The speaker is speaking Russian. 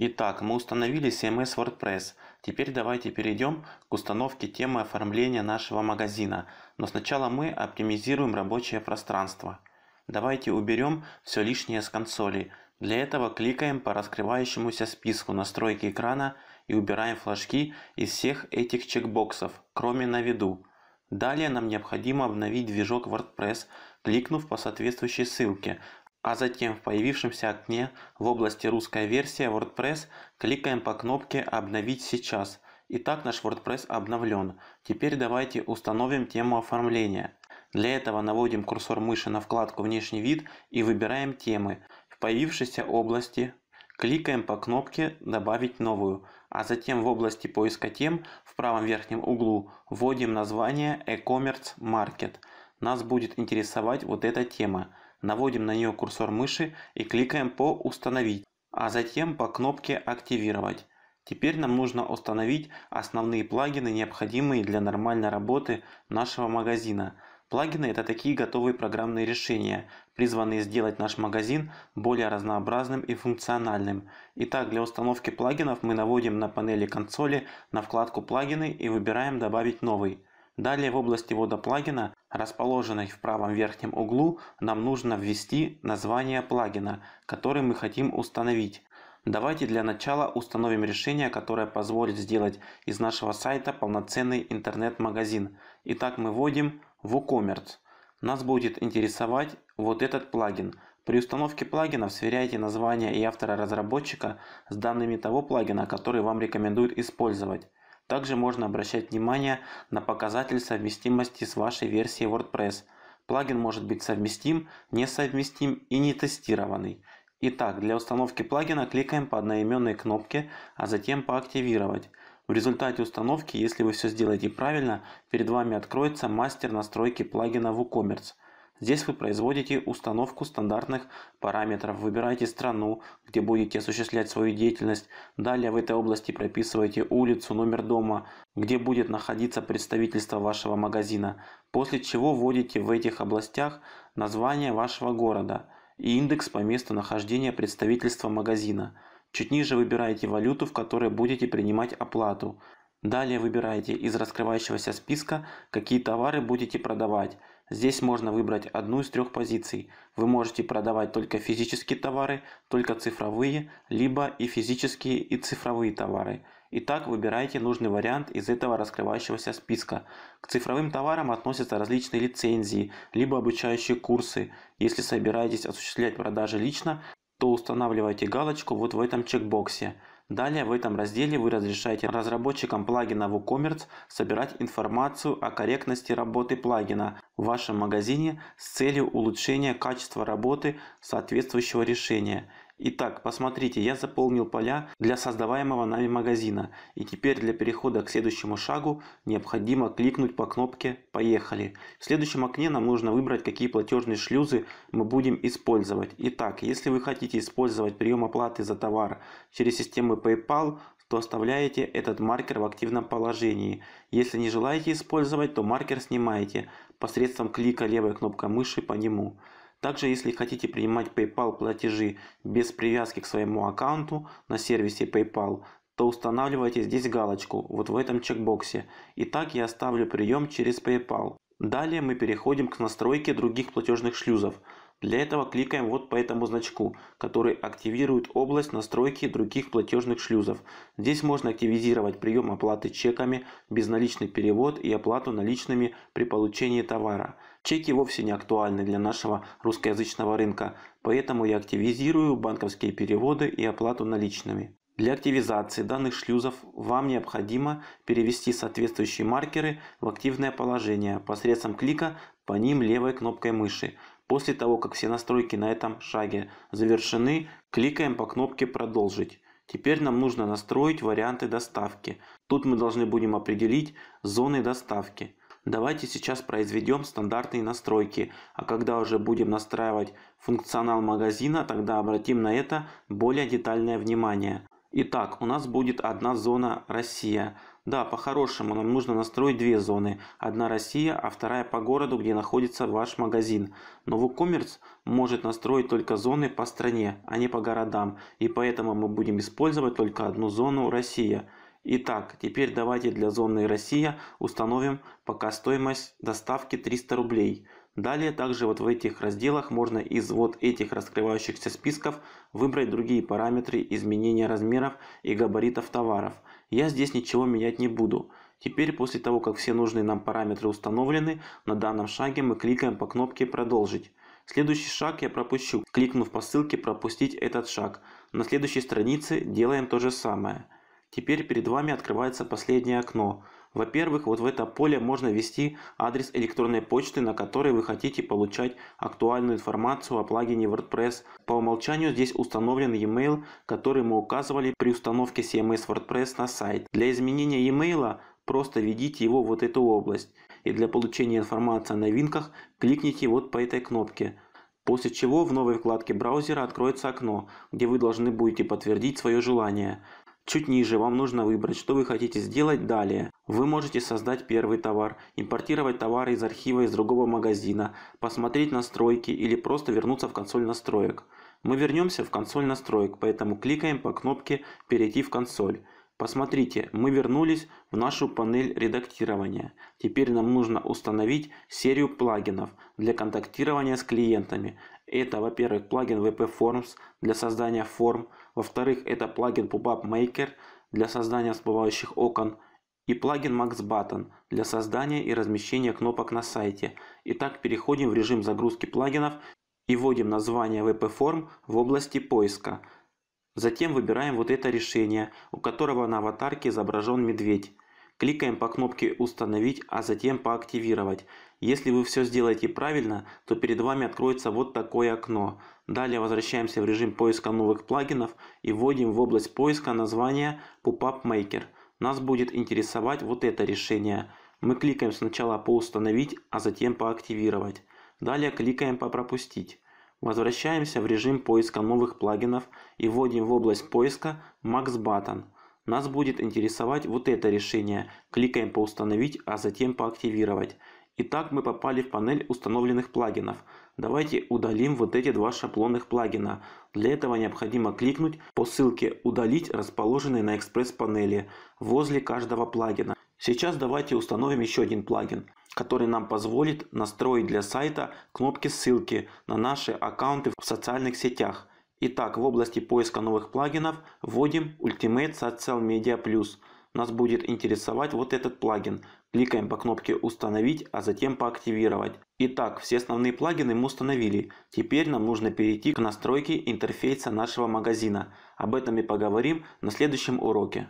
Итак, мы установили CMS WordPress. Теперь давайте перейдем к установке темы оформления нашего магазина. Но сначала мы оптимизируем рабочее пространство. Давайте уберем все лишнее с консоли. Для этого кликаем по раскрывающемуся списку настройки экрана и убираем флажки из всех этих чекбоксов, кроме на виду. Далее нам необходимо обновить движок WordPress, кликнув по соответствующей ссылке, а затем в появившемся окне в области «Русская версия WordPress» кликаем по кнопке «Обновить сейчас». Итак, наш WordPress обновлен. Теперь давайте установим тему оформления. Для этого наводим курсор мыши на вкладку «Внешний вид» и выбираем темы. В появившейся области кликаем по кнопке «Добавить новую», а затем в области поиска тем в правом верхнем углу вводим название «E-commerce Market». Нас будет интересовать вот эта тема наводим на нее курсор мыши и кликаем по «Установить», а затем по кнопке «Активировать». Теперь нам нужно установить основные плагины, необходимые для нормальной работы нашего магазина. Плагины – это такие готовые программные решения, призванные сделать наш магазин более разнообразным и функциональным. Итак, для установки плагинов мы наводим на панели консоли на вкладку «Плагины» и выбираем «Добавить новый». Далее в области ввода плагина расположенной в правом верхнем углу нам нужно ввести название плагина, который мы хотим установить. Давайте для начала установим решение, которое позволит сделать из нашего сайта полноценный интернет-магазин. Итак, мы вводим WooCommerce. Нас будет интересовать вот этот плагин. При установке плагинов сверяйте название и автора разработчика с данными того плагина, который вам рекомендуют использовать. Также можно обращать внимание на показатель совместимости с вашей версией WordPress. Плагин может быть совместим, несовместим и не тестированный. Итак, для установки плагина кликаем по одноименной кнопке, а затем по «Активировать». В результате установки, если вы все сделаете правильно, перед вами откроется мастер настройки плагина WooCommerce – Здесь вы производите установку стандартных параметров, выбираете страну, где будете осуществлять свою деятельность. Далее в этой области прописываете улицу, номер дома, где будет находиться представительство вашего магазина. После чего вводите в этих областях название вашего города и индекс по месту нахождения представительства магазина. Чуть ниже выбираете валюту, в которой будете принимать оплату. Далее выбираете из раскрывающегося списка, какие товары будете продавать. Здесь можно выбрать одну из трех позиций. Вы можете продавать только физические товары, только цифровые, либо и физические и цифровые товары. Итак, выбирайте нужный вариант из этого раскрывающегося списка. К цифровым товарам относятся различные лицензии, либо обучающие курсы. Если собираетесь осуществлять продажи лично, то устанавливайте галочку вот в этом чекбоксе. Далее в этом разделе вы разрешаете разработчикам плагина WooCommerce собирать информацию о корректности работы плагина в вашем магазине с целью улучшения качества работы соответствующего решения Итак, посмотрите, я заполнил поля для создаваемого нами магазина. И теперь для перехода к следующему шагу необходимо кликнуть по кнопке «Поехали». В следующем окне нам нужно выбрать, какие платежные шлюзы мы будем использовать. Итак, если вы хотите использовать прием оплаты за товар через систему PayPal, то оставляете этот маркер в активном положении. Если не желаете использовать, то маркер снимаете посредством клика левой кнопкой мыши по нему. Также, если хотите принимать PayPal платежи без привязки к своему аккаунту на сервисе PayPal, то устанавливайте здесь галочку, вот в этом чекбоксе. И так я оставлю прием через PayPal. Далее мы переходим к настройке других платежных шлюзов. Для этого кликаем вот по этому значку, который активирует область настройки других платежных шлюзов. Здесь можно активизировать прием оплаты чеками, безналичный перевод и оплату наличными при получении товара. Чеки вовсе не актуальны для нашего русскоязычного рынка, поэтому я активизирую банковские переводы и оплату наличными. Для активизации данных шлюзов вам необходимо перевести соответствующие маркеры в активное положение посредством клика по ним левой кнопкой мыши. После того, как все настройки на этом шаге завершены, кликаем по кнопке «Продолжить». Теперь нам нужно настроить варианты доставки. Тут мы должны будем определить зоны доставки. Давайте сейчас произведем стандартные настройки, а когда уже будем настраивать функционал магазина, тогда обратим на это более детальное внимание. Итак, у нас будет одна зона Россия. Да, по-хорошему нам нужно настроить две зоны. Одна Россия, а вторая по городу, где находится ваш магазин. Но WooCommerce может настроить только зоны по стране, а не по городам. И поэтому мы будем использовать только одну зону Россия. Итак, теперь давайте для зоны Россия установим пока стоимость доставки 300 рублей. Далее также вот в этих разделах можно из вот этих раскрывающихся списков выбрать другие параметры изменения размеров и габаритов товаров. Я здесь ничего менять не буду. Теперь после того, как все нужные нам параметры установлены, на данном шаге мы кликаем по кнопке «Продолжить». Следующий шаг я пропущу, кликнув по ссылке «Пропустить этот шаг». На следующей странице делаем то же самое. Теперь перед вами открывается последнее окно. Во-первых, вот в это поле можно ввести адрес электронной почты, на которой вы хотите получать актуальную информацию о плагине WordPress. По умолчанию здесь установлен e-mail, который мы указывали при установке CMS WordPress на сайт. Для изменения e-mail просто введите его в вот эту область. И для получения информации о новинках кликните вот по этой кнопке. После чего в новой вкладке браузера откроется окно, где вы должны будете подтвердить свое желание. Чуть ниже вам нужно выбрать, что вы хотите сделать далее. Вы можете создать первый товар, импортировать товары из архива из другого магазина, посмотреть настройки или просто вернуться в консоль настроек. Мы вернемся в консоль настроек, поэтому кликаем по кнопке «Перейти в консоль». Посмотрите, мы вернулись в нашу панель редактирования. Теперь нам нужно установить серию плагинов для контактирования с клиентами. Это, во-первых, плагин WP Forms для создания форм, во-вторых, это плагин PubUp Maker для создания всплывающих окон и плагин MaxButton для создания и размещения кнопок на сайте. Итак, переходим в режим загрузки плагинов и вводим название VP-форм в области поиска. Затем выбираем вот это решение, у которого на аватарке изображен медведь. Кликаем по кнопке «Установить», а затем по «Активировать». Если вы все сделаете правильно, то перед вами откроется вот такое окно. Далее возвращаемся в режим поиска новых плагинов и вводим в область поиска название pop Maker. Нас будет интересовать вот это решение. Мы кликаем сначала по «Установить», а затем по «Активировать». Далее кликаем по «Пропустить». Возвращаемся в режим поиска новых плагинов и вводим в область поиска Max Button. Нас будет интересовать вот это решение. Кликаем по «Установить», а затем по «Активировать». Итак, мы попали в панель установленных плагинов. Давайте удалим вот эти два шаблонных плагина. Для этого необходимо кликнуть по ссылке «Удалить», расположенной на экспресс-панели, возле каждого плагина. Сейчас давайте установим еще один плагин, который нам позволит настроить для сайта кнопки ссылки на наши аккаунты в социальных сетях – Итак, в области поиска новых плагинов вводим Ultimate Social Media Plus. Нас будет интересовать вот этот плагин. Кликаем по кнопке «Установить», а затем поактивировать. Итак, все основные плагины мы установили. Теперь нам нужно перейти к настройке интерфейса нашего магазина. Об этом и поговорим на следующем уроке.